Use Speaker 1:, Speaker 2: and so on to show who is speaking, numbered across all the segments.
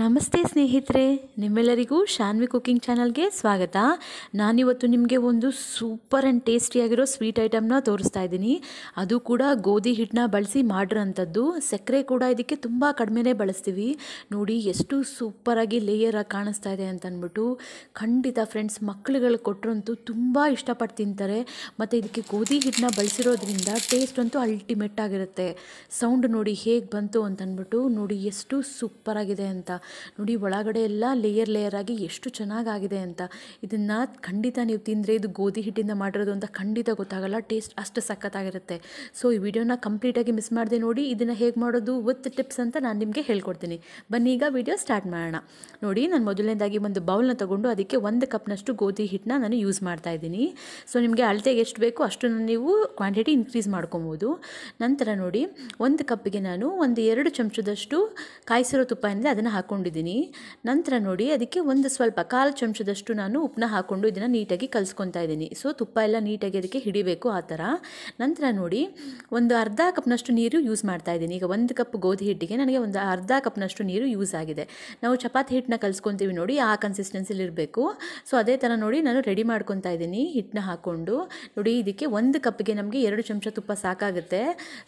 Speaker 1: ನಮಸ್ತೆ ಸ್ನೇಹಿತರೆ ನಿಮ್ಮೆಲ್ಲರಿಗೂ ಶಾನ್ವಿ ಕುಕ್ಕಿಂಗ್ ಚಾನಲ್ಗೆ ಸ್ವಾಗತ ನಾನಿವತ್ತು ನಿಮಗೆ ಒಂದು ಸೂಪರ್ ಆ್ಯಂಡ್ ಟೇಸ್ಟಿಯಾಗಿರೋ ಸ್ವೀಟ್ ಐಟಮ್ನ ತೋರಿಸ್ತಾ ಇದ್ದೀನಿ ಅದು ಕೂಡ ಗೋಧಿ ಹಿಟ್ಟನ್ನ ಬಳಸಿ ಮಾಡಿರೋಂಥದ್ದು ಸಕ್ಕರೆ ಕೂಡ ಇದಕ್ಕೆ ತುಂಬ ಕಡಿಮೆನೇ ಬಳಸ್ತೀವಿ ನೋಡಿ ಎಷ್ಟು ಸೂಪರಾಗಿ ಲೇಯರಾಗಿ ಕಾಣಿಸ್ತಾ ಇದೆ ಅಂತಂದ್ಬಿಟ್ಟು ಖಂಡಿತ ಫ್ರೆಂಡ್ಸ್ ಮಕ್ಕಳುಗಳು ಕೊಟ್ಟರಂತೂ ತುಂಬ ಇಷ್ಟಪಟ್ಟು ತಿಂತಾರೆ ಮತ್ತು ಇದಕ್ಕೆ ಗೋಧಿ ಹಿಟ್ಟನ್ನ ಬಳಸಿರೋದ್ರಿಂದ ಟೇಸ್ಟ್ ಅಂತೂ ಅಲ್ಟಿಮೇಟ್ ಆಗಿರುತ್ತೆ ಸೌಂಡ್ ನೋಡಿ ಹೇಗೆ ಬಂತು ಅಂತಂದ್ಬಿಟ್ಟು ನೋಡಿ ಎಷ್ಟು ಸೂಪರಾಗಿದೆ ಅಂತ ನೋಡಿ ಒಳಗಡೆ ಎಲ್ಲ ಲೇಯರ್ ಲೇಯರ್ ಆಗಿ ಎಷ್ಟು ಚೆನ್ನಾಗಾಗಿದೆ ಅಂತ ಇದನ್ನು ಖಂಡಿತ ನೀವು ತಿಂದರೆ ಇದು ಗೋಧಿ ಹಿಟ್ಟಿಂದ ಮಾಡಿರೋದು ಅಂತ ಖಂಡಿತ ಗೊತ್ತಾಗಲ್ಲ ಟೇಸ್ಟ್ ಅಷ್ಟು ಸಖತ್ತಾಗಿರುತ್ತೆ ಸೊ ಈ ವಿಡಿಯೋನ ಕಂಪ್ಲೀಟಾಗಿ ಮಿಸ್ ಮಾಡಿದೆ ನೋಡಿ ಇದನ್ನು ಹೇಗೆ ಮಾಡೋದು ವಿತ್ ಟಿಪ್ಸ್ ಅಂತ ನಾನು ನಿಮಗೆ ಹೇಳ್ಕೊಡ್ತೀನಿ ಬನ್ನಿ ಈಗ ವಿಡಿಯೋ ಸ್ಟಾರ್ಟ್ ಮಾಡೋಣ ನೋಡಿ ನಾನು ಮೊದಲನೇದಾಗಿ ಒಂದು ಬೌಲ್ನ ತೊಗೊಂಡು ಅದಕ್ಕೆ ಒಂದು ಕಪ್ನಷ್ಟು ಗೋಧಿ ಹಿಟ್ಟನ್ನ ನಾನು ಯೂಸ್ ಮಾಡ್ತಾ ಇದ್ದೀನಿ ಸೊ ನಿಮಗೆ ಅಳತೆಗೆ ಎಷ್ಟು ಬೇಕು ಅಷ್ಟನ್ನು ನೀವು ಕ್ವಾಂಟಿಟಿ ಇನ್ಕ್ರೀಸ್ ಮಾಡ್ಕೊಬೋದು ನಂತರ ನೋಡಿ ಒಂದು ಕಪ್ಗೆ ನಾನು ಒಂದು ಎರಡು ಚಮಚದಷ್ಟು ಕಾಯಿಸಿರೋ ತುಪ್ಪ ಅಂದರೆ ಅದನ್ನು ಹಾಕ್ಕೊಂಡು ಹಾಕ್ಕೊಂಡಿದ್ದೀನಿ ನಂತರ ನೋಡಿ ಅದಕ್ಕೆ ಒಂದು ಸ್ವಲ್ಪ ಕಾಲು ಚಮಚದಷ್ಟು ನಾನು ಉಪ್ಪನ್ನ ಹಾಕ್ಕೊಂಡು ಇದನ್ನು ನೀಟಾಗಿ ಕಲಿಸ್ಕೊತಾ ಇದ್ದೀನಿ ಸೊ ತುಪ್ಪ ಎಲ್ಲ ನೀಟಾಗಿ ಅದಕ್ಕೆ ಹಿಡಿಬೇಕು ಆ ಥರ ನಂತರ ನೋಡಿ ಒಂದು ಅರ್ಧ ಕಪ್ನಷ್ಟು ನೀರು ಯೂಸ್ ಮಾಡ್ತಾ ಇದ್ದೀನಿ ಈಗ ಒಂದು ಕಪ್ ಗೋಧಿ ಹಿಟ್ಟಿಗೆ ನನಗೆ ಒಂದು ಅರ್ಧ ಕಪ್ನಷ್ಟು ನೀರು ಯೂಸ್ ಆಗಿದೆ ನಾವು ಚಪಾತಿ ಹಿಟ್ಟನ್ನ ಕಲಿಸ್ಕೊತೀವಿ ನೋಡಿ ಆ ಕನ್ಸಿಸ್ಟೆನ್ಸಿಲಿ ಇರಬೇಕು ಸೊ ಅದೇ ಥರ ನೋಡಿ ನಾನು ರೆಡಿ ಮಾಡ್ಕೊತಾ ಇದ್ದೀನಿ ಹಿಟ್ಟನ್ನ ಹಾಕ್ಕೊಂಡು ನೋಡಿ ಇದಕ್ಕೆ ಒಂದು ಕಪ್ಗೆ ನಮಗೆ ಎರಡು ಚಮಚ ತುಪ್ಪ ಸಾಕಾಗುತ್ತೆ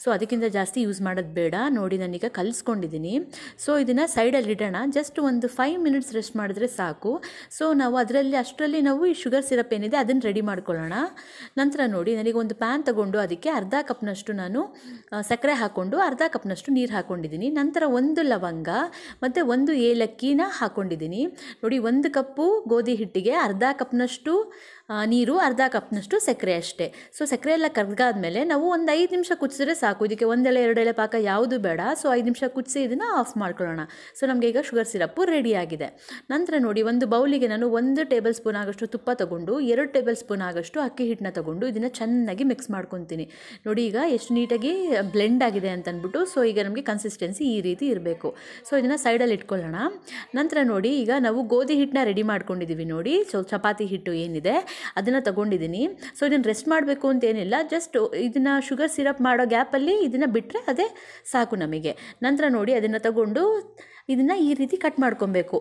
Speaker 1: ಸೊ ಅದಕ್ಕಿಂತ ಜಾಸ್ತಿ ಯೂಸ್ ಮಾಡೋದು ಬೇಡ ನೋಡಿ ನಾನೀಗ ಕಲಿಸ್ಕೊಂಡಿದ್ದೀನಿ ಸೊ ಇದನ್ನು ಸೈಡಲ್ಲಿ ಮಾಡೋಣ ಜಸ್ಟ್ ಒಂದು ಫೈವ್ ಮಿನಿಟ್ಸ್ ರೆಸ್ಟ್ ಮಾಡಿದ್ರೆ ಸಾಕು ಸೊ ನಾವು ಅದರಲ್ಲಿ ಅಷ್ಟರಲ್ಲಿ ನಾವು ಈ ಶುಗರ್ ಸಿರಪ್ ಏನಿದೆ ಅದನ್ನು ರೆಡಿ ಮಾಡ್ಕೊಳ್ಳೋಣ ನಂತರ ನೋಡಿ ನನಗೆ ಒಂದು ಪ್ಯಾನ್ ತಗೊಂಡು ಅದಕ್ಕೆ ಅರ್ಧ ಕಪ್ನಷ್ಟು ನಾನು ಸಕ್ಕರೆ ಹಾಕ್ಕೊಂಡು ಅರ್ಧ ಕಪ್ನಷ್ಟು ನೀರು ಹಾಕ್ಕೊಂಡಿದ್ದೀನಿ ನಂತರ ಒಂದು ಲವಂಗ ಮತ್ತು ಒಂದು ಏಲಕ್ಕಿನ ಹಾಕ್ಕೊಂಡಿದ್ದೀನಿ ನೋಡಿ ಒಂದು ಕಪ್ಪು ಗೋಧಿ ಹಿಟ್ಟಿಗೆ ಅರ್ಧ ಕಪ್ನಷ್ಟು ನೀರು ಅರ್ಧ ಕಪ್ನಷ್ಟು ಸಕ್ಕರೆ ಅಷ್ಟೇ ಸೊ ಸಕ್ಕರೆ ಎಲ್ಲ ಕರ್ಗಾದ ಮೇಲೆ ನಾವು ಒಂದು ಐದು ನಿಮಿಷ ಕುದಿಸಿದ್ರೆ ಸಾಕು ಇದಕ್ಕೆ ಒಂದೆಲೆ ಎರಡೆಲೆ ಪಾಕ ಯಾವುದು ಬೇಡ ಸೊ ಐದು ನಿಮಿಷ ಕುದಿಸಿ ಇದನ್ನು ಆಫ್ ಮಾಡ್ಕೊಳ್ಳೋಣ ಸೊ ನಮಗೆ ಈಗ ಶುಗರ್ ಸಿರಪ್ಪು ರೆಡಿಯಾಗಿದೆ ನಂತರ ನೋಡಿ ಒಂದು ಬೌಲಿಗೆ ನಾನು ಒಂದು ಟೇಬಲ್ ಸ್ಪೂನ್ ಆಗೋಷ್ಟು ತುಪ್ಪ ತಗೊಂಡು ಎರಡು ಟೇಬಲ್ ಸ್ಪೂನ್ ಆಗಷ್ಟು ಅಕ್ಕಿ ಹಿಟ್ಟನ್ನ ತಗೊಂಡು ಇದನ್ನು ಚೆನ್ನಾಗಿ ಮಿಕ್ಸ್ ಮಾಡ್ಕೊತೀನಿ ನೋಡಿ ಈಗ ಎಷ್ಟು ನೀಟಾಗಿ ಬ್ಲೆಂಡ್ ಆಗಿದೆ ಅಂತ ಸೊ ಈಗ ನಮಗೆ ಕನ್ಸಿಸ್ಟೆನ್ಸಿ ಈ ರೀತಿ ಇರಬೇಕು ಸೊ ಇದನ್ನು ಸೈಡಲ್ಲಿ ಇಟ್ಕೊಳ್ಳೋಣ ನಂತರ ನೋಡಿ ಈಗ ನಾವು ಗೋಧಿ ಹಿಟ್ಟನ್ನ ರೆಡಿ ಮಾಡ್ಕೊಂಡಿದ್ದೀವಿ ನೋಡಿ ಸೊ ಚಪಾತಿ ಹಿಟ್ಟು ಏನಿದೆ ಅದನ್ನು ತಗೊಂಡಿದ್ದೀನಿ ಸೊ ಇದನ್ನು ರೆಸ್ಟ್ ಮಾಡಬೇಕು ಅಂತೇನಿಲ್ಲ ಜಸ್ಟ್ ಇದನ್ನು ಶುಗರ್ ಸಿರಪ್ ಮಾಡೋ ಗ್ಯಾಪಲ್ಲಿ ಇದನ್ನು ಬಿಟ್ಟರೆ ಅದೇ ಸಾಕು ನಮಗೆ ನಂತರ ನೋಡಿ ಅದನ್ನು ತಗೊಂಡು ಇದನ್ನು ಈ ರೀತಿ ಕಟ್ ಮಾಡ್ಕೊಬೇಕು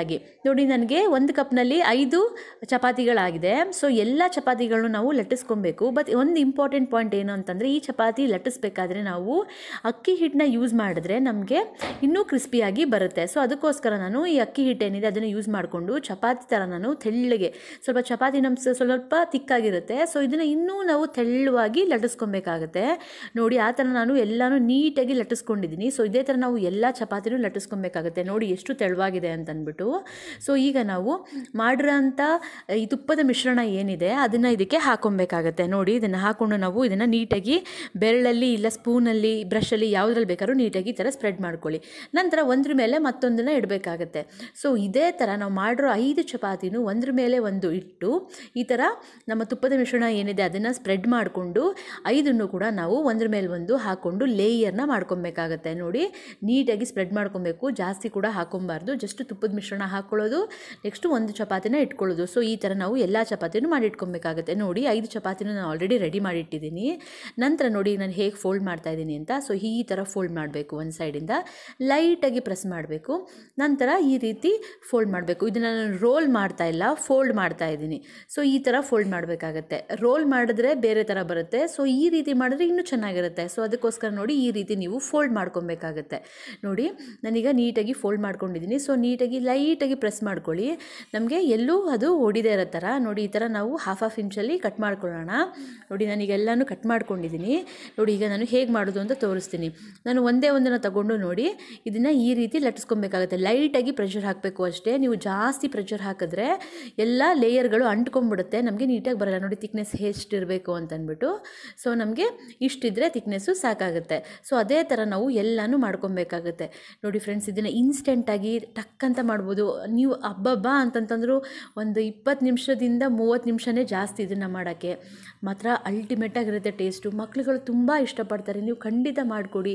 Speaker 1: ಆಗಿ ನೋಡಿ ನನಗೆ ಒಂದು ಕಪ್ನಲ್ಲಿ ಐದು ಚಪಾತಿಗಳಾಗಿದೆ ಸೊ ಎಲ್ಲ ಚಪಾತಿಗಳನ್ನು ನಾವು ಲಟ್ಟಿಸ್ಕೊಬೇಕು ಬಟ್ ಒಂದು ಇಂಪಾರ್ಟೆಂಟ್ ಪಾಯಿಂಟ್ ಏನು ಅಂತಂದರೆ ಈ ಚಪಾತಿ ಲಟ್ಟಿಸ್ಬೇಕಾದ್ರೆ ನಾವು ಅಕ್ಕಿ ಹಿಟ್ಟನ್ನ ಯೂಸ್ ಮಾಡಿದ್ರೆ ನಮಗೆ ಇನ್ನೂ ಕ್ರಿಸ್ಪಿಯಾಗಿ ಬರುತ್ತೆ ಸೊ ಅದಕ್ಕೋಸ್ಕರ ನಾನು ಈ ಅಕ್ಕಿ ಹಿಟ್ಟೇನಿದೆ ಏನಿದೆ ಅದನ್ನು ಯೂಸ್ ಮಾಡಿಕೊಂಡು ಚಪಾತಿ ಥರ ನಾನು ತೆಳ್ಳಗೆ ಸ್ವಲ್ಪ ಚಪಾತಿ ನಮ್ಮ ಸ್ವಲ್ಪ ತಿಕ್ಕಾಗಿರುತ್ತೆ ಸೊ ಇದನ್ನು ಇನ್ನೂ ನಾವು ತೆಳ್ಳವಾಗಿ ಲಟ್ಟಿಸ್ಕೊಬೇಕಾಗುತ್ತೆ ನೋಡಿ ಆ ಥರ ನಾನು ಎಲ್ಲನೂ ನೀಟಾಗಿ ಲಟ್ಟಿಸ್ಕೊಂಡಿದ್ದೀನಿ ಸೊ ಇದೇ ಥರ ನಾವು ಎಲ್ಲ ಚಪಾತಿನೂ ಲಟ್ಟಿಸ್ಕೊಂಡು ನೆನೆಸ್ಕೊಬೇಕಾಗುತ್ತೆ ನೋಡಿ ಎಷ್ಟು ತೆಳುವಾಗಿದೆ ಅಂತಂದ್ಬಿಟ್ಟು ಸೊ ಈಗ ನಾವು ಮಾಡಿರೋಂಥ ಈ ತುಪ್ಪದ ಮಿಶ್ರಣ ಏನಿದೆ ಅದನ್ನು ಇದಕ್ಕೆ ಹಾಕೊಬೇಕಾಗತ್ತೆ ನೋಡಿ ಇದನ್ನು ಹಾಕ್ಕೊಂಡು ನಾವು ಇದನ್ನು ನೀಟಾಗಿ ಬೆರಳಲ್ಲಿ ಇಲ್ಲ ಸ್ಪೂನಲ್ಲಿ ಬ್ರಷಲ್ಲಿ ಯಾವುದ್ರಲ್ಲಿ ಬೇಕಾದ್ರೂ ನೀಟಾಗಿ ಈ ಥರ ಸ್ಪ್ರೆಡ್ ಮಾಡ್ಕೊಳ್ಳಿ ನಂತರ ಒಂದ್ರ ಮೇಲೆ ಮತ್ತೊಂದನ್ನು ಇಡಬೇಕಾಗತ್ತೆ ಸೊ ಇದೇ ಥರ ನಾವು ಮಾಡಿರೋ ಐದು ಚಪಾತಿನೂ ಒಂದ್ರ ಮೇಲೆ ಒಂದು ಇಟ್ಟು ಈ ಥರ ನಮ್ಮ ತುಪ್ಪದ ಮಿಶ್ರಣ ಏನಿದೆ ಅದನ್ನು ಸ್ಪ್ರೆಡ್ ಮಾಡಿಕೊಂಡು ಐದನ್ನು ಕೂಡ ನಾವು ಒಂದ್ರ ಮೇಲೆ ಒಂದು ಹಾಕ್ಕೊಂಡು ಲೇಯರ್ನ ಮಾಡ್ಕೊಬೇಕಾಗತ್ತೆ ನೋಡಿ ನೀಟಾಗಿ ಸ್ಪ್ರೆಡ್ ಮಾಡ್ಕೊಬೇಕು ಹಾಕಬೇಕು ಜಾಸ್ತಿ ಕೂಡ ಹಾಕೊಬಾರ್ದು ಜಸ್ಟ್ ತುಪ್ಪದ ಮಿಶ್ರಣ ಹಾಕ್ಕೊಳ್ಳೋದು ನೆಕ್ಸ್ಟ್ ಒಂದು ಚಪಾತಿನ ಇಟ್ಕೊಳ್ಳೋದು ಸೊ ಈ ಥರ ನಾವು ಎಲ್ಲ ಚಪಾತಿನೂ ಮಾಡಿ ಇಟ್ಕೊಬೇಕಾಗುತ್ತೆ ನೋಡಿ ಐದು ಚಪಾತಿನೂ ನಾನು ಆಲ್ರೆಡಿ ರೆಡಿ ಮಾಡಿ ಇಟ್ಟಿದ್ದೀನಿ ನಂತರ ನೋಡಿ ನಾನು ಹೇಗೆ ಫೋಲ್ಡ್ ಮಾಡ್ತಾ ಇದ್ದೀನಿ ಅಂತ ಸೊ ಈ ಥರ ಫೋಲ್ಡ್ ಮಾಡಬೇಕು ಒಂದು ಸೈಡಿಂದ ಲೈಟಾಗಿ ಪ್ರೆಸ್ ಮಾಡಬೇಕು ನಂತರ ಈ ರೀತಿ ಫೋಲ್ಡ್ ಮಾಡಬೇಕು ಇದನ್ನು ನಾನು ರೋಲ್ ಮಾಡ್ತಾ ಇಲ್ಲ ಫೋಲ್ಡ್ ಮಾಡ್ತಾ ಇದ್ದೀನಿ ಸೊ ಈ ಥರ ಫೋಲ್ಡ್ ಮಾಡಬೇಕಾಗತ್ತೆ ರೋಲ್ ಮಾಡಿದ್ರೆ ಬೇರೆ ಥರ ಬರುತ್ತೆ ಸೊ ಈ ರೀತಿ ಮಾಡಿದ್ರೆ ಇನ್ನೂ ಚೆನ್ನಾಗಿರುತ್ತೆ ಸೊ ಅದಕ್ಕೋಸ್ಕರ ನೋಡಿ ಈ ರೀತಿ ನೀವು ಫೋಲ್ಡ್ ಮಾಡ್ಕೊಬೇಕಾಗತ್ತೆ ನೋಡಿ ನನಗೆ ಈಗ ನೀಟಾಗಿ ಫೋಲ್ಡ್ ಮಾಡ್ಕೊಂಡಿದ್ದೀನಿ ಸೊ ನೀಟಾಗಿ ಲೈಟಾಗಿ ಪ್ರೆಸ್ ಮಾಡ್ಕೊಳ್ಳಿ ನಮಗೆ ಎಲ್ಲೂ ಅದು ಹೊಡಿದೇ ಇರೋ ಥರ ನೋಡಿ ಈ ಥರ ನಾವು ಹಾಫ್ ಆಫ್ ಇಂಚಲ್ಲಿ ಕಟ್ ಮಾಡ್ಕೊಳ್ಳೋಣ ನೋಡಿ ನಾನೀಗ ಎಲ್ಲನೂ ಕಟ್ ಮಾಡ್ಕೊಂಡಿದ್ದೀನಿ ನೋಡಿ ಈಗ ನಾನು ಹೇಗೆ ಮಾಡೋದು ಅಂತ ತೋರಿಸ್ತೀನಿ ನಾನು ಒಂದೇ ಒಂದನ್ನು ತಗೊಂಡು ನೋಡಿ ಇದನ್ನು ಈ ರೀತಿ ಲಟ್ಸ್ಕೊಬೇಕಾಗುತ್ತೆ ಲೈಟಾಗಿ ಪ್ರೆಷರ್ ಹಾಕಬೇಕು ಅಷ್ಟೇ ನೀವು ಜಾಸ್ತಿ ಪ್ರೆಷರ್ ಹಾಕಿದ್ರೆ ಎಲ್ಲ ಲೇಯರ್ಗಳು ಅಂಟ್ಕೊಂಡ್ಬಿಡುತ್ತೆ ನಮಗೆ ನೀಟಾಗಿ ಬರಲ್ಲ ನೋಡಿ ತಿಕ್ನೆಸ್ ಎಷ್ಟಿರಬೇಕು ಅಂತಂದ್ಬಿಟ್ಟು ಸೊ ನಮಗೆ ಇಷ್ಟಿದ್ರೆ ತಿಕ್ನೆಸ್ಸು ಸಾಕಾಗುತ್ತೆ ಸೊ ಅದೇ ಥರ ನಾವು ಎಲ್ಲನೂ ಮಾಡ್ಕೊಬೇಕಾಗುತ್ತೆ ನೋಡಿ ಫ್ರೆಂಡ್ಸ್ ಫ್ರೆಂಡ್ಸ್ ಇದನ್ನು ಇನ್ಸ್ಟೆಂಟಾಗಿ ಟಕ್ ಅಂತ ಮಾಡ್ಬೋದು ನೀವು ಹಬ್ಬಬ್ಬ ಅಂತಂತಂದರೂ ಒಂದು ಇಪ್ಪತ್ತು ನಿಮಿಷದಿಂದ ಮೂವತ್ತು ನಿಮಿಷನೇ ಜಾಸ್ತಿ ಇದನ್ನು ಮಾಡೋಕ್ಕೆ ಮಾತ್ರ ಅಲ್ಟಿಮೇಟಾಗಿರುತ್ತೆ ಟೇಸ್ಟು ಮಕ್ಳುಗಳು ತುಂಬ ಇಷ್ಟಪಡ್ತಾರೆ ನೀವು ಖಂಡಿತ ಮಾಡಿಕೊಡಿ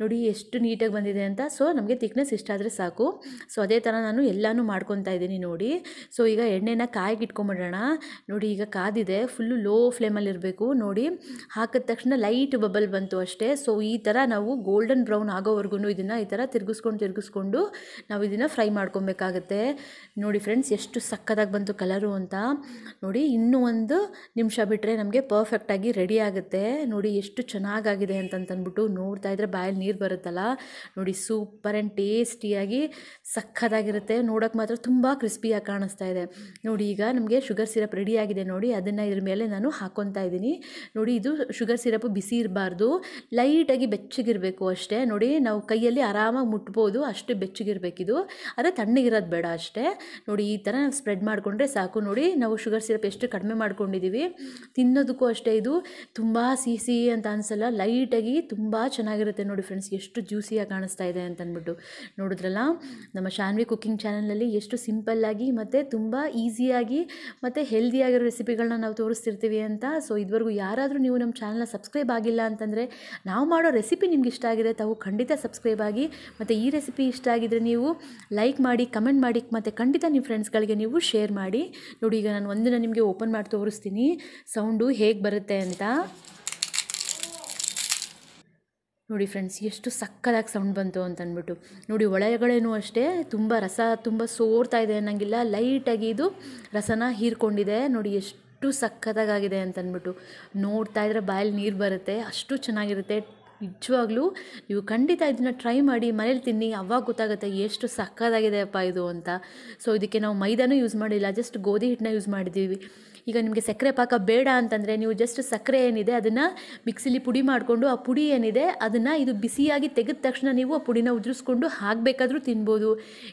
Speaker 1: ನೋಡಿ ಎಷ್ಟು ನೀಟಾಗಿ ಬಂದಿದೆ ಅಂತ ಸೊ ನಮಗೆ ತಿಕ್ನೆಸ್ ಆದರೆ ಸಾಕು ಸೊ ಅದೇ ಥರ ನಾನು ಎಲ್ಲನೂ ಮಾಡ್ಕೊತಾ ಇದ್ದೀನಿ ನೋಡಿ ಸೊ ಈಗ ಎಣ್ಣೆನ ಕಾಯಿಗೆ ಇಟ್ಕೊಂಬಿಡೋಣ ನೋಡಿ ಈಗ ಕಾದಿದೆ ಫುಲ್ಲು ಲೋ ಇರಬೇಕು ನೋಡಿ ಹಾಕಿದ ತಕ್ಷಣ ಲೈಟ್ ಬಬಲ್ ಬಂತು ಅಷ್ಟೇ ಸೊ ಈ ಥರ ನಾವು ಗೋಲ್ಡನ್ ಬ್ರೌನ್ ಆಗೋವರೆಗೂ ಇದನ್ನು ಈ ಥರ ತಿರುಗಿಸ್ಕೊಂಡು ತಿರುಗಿಸ್ಕೊಂಡು ನಾವು ಇದನ್ನು ಫ್ರೈ ಮಾಡ್ಕೊಬೇಕಾಗತ್ತೆ ನೋಡಿ ಫ್ರೆಂಡ್ಸ್ ಎಷ್ಟು ಸಕ್ಕತ್ತಾಗಿ ಬಂತು ಕಲರು ಅಂತ ನೋಡಿ ಇನ್ನೂ ಒಂದು ನಿಮಿಷ ಬಿಟ್ಟರೆ ನಮಗೆ ಪರ್ಫೆಕ್ಟಾಗಿ ರೆಡಿ ಆಗುತ್ತೆ ನೋಡಿ ಎಷ್ಟು ಚೆನ್ನಾಗಾಗಿದೆ ಅಂತಂದ್ಬಿಟ್ಟು ನೋಡ್ತಾ ಇದ್ರೆ ಬಾಯಲ್ಲಿ ನೀರು ಬರುತ್ತಲ್ಲ ನೋಡಿ ಸೂಪರ್ ಆ್ಯಂಡ್ ಟೇಸ್ಟಿಯಾಗಿ ಸಖತ್ತಾಗಿರುತ್ತೆ ನೋಡೋಕೆ ಮಾತ್ರ ತುಂಬ ಕ್ರಿಸ್ಪಿಯಾಗಿ ಕಾಣಿಸ್ತಾ ಇದೆ ನೋಡಿ ಈಗ ನಮಗೆ ಶುಗರ್ ಸಿರಪ್ ರೆಡಿ ಆಗಿದೆ ನೋಡಿ ಅದನ್ನು ಇದ್ರ ಮೇಲೆ ನಾನು ಹಾಕ್ಕೊತಾ ಇದ್ದೀನಿ ನೋಡಿ ಇದು ಶುಗರ್ ಸಿರಪ್ ಬಿಸಿ ಇರಬಾರ್ದು ಲೈಟಾಗಿ ಬೆಚ್ಚಗಿರಬೇಕು ಅಷ್ಟೇ ನೋಡಿ ನಾವು ಕೈಯಲ್ಲಿ ಆರಾಮಾಗಿ ಮುಟ್ಬೋದು ಅಷ್ಟು ಬೆಚ್ಚಗಿರಬೇಕಿದು ಆದರೆ ತಣ್ಣಗಿರೋದು ಬೇಡ ಅಷ್ಟೇ ನೋಡಿ ಈ ಥರ ನಾವು ಸ್ಪ್ರೆಡ್ ಮಾಡಿಕೊಂಡ್ರೆ ಸಾಕು ನೋಡಿ ನಾವು ಶುಗರ್ ಸಿರಪ್ ಎಷ್ಟು ಕಡಿಮೆ ಮಾಡ್ಕೊಂಡಿದ್ದೀವಿ ತಿನ್ನೋದಕ್ಕೂ ಅಷ್ಟೇ ಇದು ತುಂಬ ಸಿಹಿ ಸಿಹಿ ಅಂತ ಅನಿಸಲ್ಲ ಲೈಟಾಗಿ ತುಂಬ ಚೆನ್ನಾಗಿರುತ್ತೆ ನೋಡಿ ಫ್ರೆಂಡ್ಸ್ ಫ್ರೆಂಡ್ಸ್ ಎಷ್ಟು ಜ್ಯೂಸಿಯಾಗಿ ಕಾಣಿಸ್ತಾ ಇದೆ ಅಂತ ಅಂದ್ಬಿಟ್ಟು ನೋಡಿದ್ರಲ್ಲ ನಮ್ಮ ಶಾನ್ವಿ ಕುಕ್ಕಿಂಗ್ ಚಾನಲ್ನಲ್ಲಿ ಎಷ್ಟು ಸಿಂಪಲ್ಲಾಗಿ ಮತ್ತು ತುಂಬ ಈಸಿಯಾಗಿ ಮತ್ತು ಹೆಲ್ದಿಯಾಗಿರೋ ರೆಸಿಪಿಗಳನ್ನ ನಾವು ತೋರಿಸ್ತಿರ್ತೀವಿ ಅಂತ ಸೊ ಇದುವರೆಗೂ ಯಾರಾದರೂ ನೀವು ನಮ್ಮ ಚಾನಲ್ನ ಸಬ್ಸ್ಕ್ರೈಬ್ ಆಗಿಲ್ಲ ಅಂತಂದರೆ ನಾವು ಮಾಡೋ ರೆಸಿಪಿ ನಿಮ್ಗೆ ಇಷ್ಟ ಆಗಿದೆ ತಾವು ಖಂಡಿತ ಸಬ್ಸ್ಕ್ರೈಬ್ ಆಗಿ ಮತ್ತು ಈ ರೆಸಿಪಿ ಇಷ್ಟ ಆಗಿದರೆ ನೀವು ಲೈಕ್ ಮಾಡಿ ಕಮೆಂಟ್ ಮಾಡಿ ಮತ್ತು ಖಂಡಿತ ನಿಮ್ಮ ಫ್ರೆಂಡ್ಸ್ಗಳಿಗೆ ನೀವು ಶೇರ್ ಮಾಡಿ ನೋಡಿ ಈಗ ನಾನು ಒಂದನ್ನು ನಿಮಗೆ ಓಪನ್ ಮಾಡಿ ತೋರಿಸ್ತೀನಿ ಸೌಂಡು ಹೇಗೆ ಬರುತ್ತೆ ಅಂತ ನೋಡಿ ಫ್ರೆಂಡ್ಸ್ ಎಷ್ಟು ಸಕ್ಕದಾಗಿ ಸೌಂಡ್ ಬಂತು ಅಂತ ನೋಡಿ ಒಳಗಡೆನೂ ಅಷ್ಟೇ ತುಂಬ ರಸ ತುಂಬ ಸೋರ್ತಾ ಇದೆ ಅನ್ನೋಂಗಿಲ್ಲ ಲೈಟಾಗಿ ಇದು ರಸನ ಹೀರ್ಕೊಂಡಿದೆ ನೋಡಿ ಎಷ್ಟು ಸಕ್ಕದಾಗಾಗಿದೆ ಅಂತ ಅಂದ್ಬಿಟ್ಟು ನೋಡ್ತಾ ಇದ್ರೆ ಬಾಯಲ್ಲಿ ನೀರು ಬರುತ್ತೆ ಅಷ್ಟು ಚೆನ್ನಾಗಿರುತ್ತೆ ನಿಜವಾಗ್ಲೂ ನೀವು ಖಂಡಿತ ಇದನ್ನ ಟ್ರೈ ಮಾಡಿ ಮನೇಲಿ ತಿನ್ನಿ ಅವಾಗ ಗೊತ್ತಾಗುತ್ತೆ ಎಷ್ಟು ಅಪ್ಪ ಇದು ಅಂತ ಸೊ ಇದಕ್ಕೆ ನಾವು ಮೈದಾನೂ ಯೂಸ್ ಮಾಡಿಲ್ಲ ಜಸ್ಟ್ ಗೋಧಿ ಹಿಟ್ಟನ್ನ ಯೂಸ್ ಮಾಡಿದ್ದೀವಿ ಈಗ ನಿಮಗೆ ಸಕ್ಕರೆ ಪಾಕ ಬೇಡ ಅಂತಂದರೆ ನೀವು ಜಸ್ಟ್ ಸಕ್ಕರೆ ಏನಿದೆ ಅದನ್ನು ಮಿಕ್ಸಿಲಿ ಪುಡಿ ಮಾಡಿಕೊಂಡು ಆ ಪುಡಿ ಏನಿದೆ ಅದನ್ನು ಇದು ಬಿಸಿಯಾಗಿ ತೆಗೆದ ತಕ್ಷಣ ನೀವು ಆ ಪುಡಿನ ಉದುರಿಸ್ಕೊಂಡು ಹಾಕಬೇಕಾದ್ರೂ ತಿನ್ಬೋದು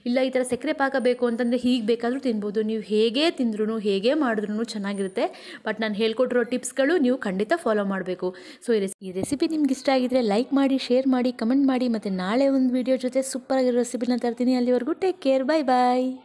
Speaker 1: ಇಲ್ಲ ಈ ಥರ ಸಕ್ಕರೆ ಪಾಕ ಬೇಕು ಅಂತಂದರೆ ಹೀಗೆ ಬೇಕಾದರೂ ತಿನ್ಬೋದು ನೀವು ಹೇಗೆ ತಿಂದ್ರೂ ಹೇಗೆ ಮಾಡಿದ್ರೂ ಚೆನ್ನಾಗಿರುತ್ತೆ ಬಟ್ ನಾನು ಹೇಳ್ಕೊಟ್ಟಿರೋ ಟಿಪ್ಸ್ಗಳು ನೀವು ಖಂಡಿತ ಫಾಲೋ ಮಾಡಬೇಕು ಸೊ ಈ ರೆಸಿ ಈ ರೆಸಿಪಿ ನಿಮ್ಗೆ ಇಷ್ಟ ಆಗಿದ್ರೆ ಲೈಕ್ ಮಾಡಿ ಶೇರ್ ಮಾಡಿ ಕಮೆಂಟ್ ಮಾಡಿ ಮತ್ತು ನಾಳೆ ಒಂದು ವೀಡಿಯೋ ಜೊತೆ ಸೂಪರ್ ಆಗಿರೋ ರೆಸಿಪಿನ ತರ್ತೀನಿ ಅಲ್ಲಿವರೆಗೂ ಟೇಕ್ ಕೇರ್ ಬಾಯ್ ಬಾಯ್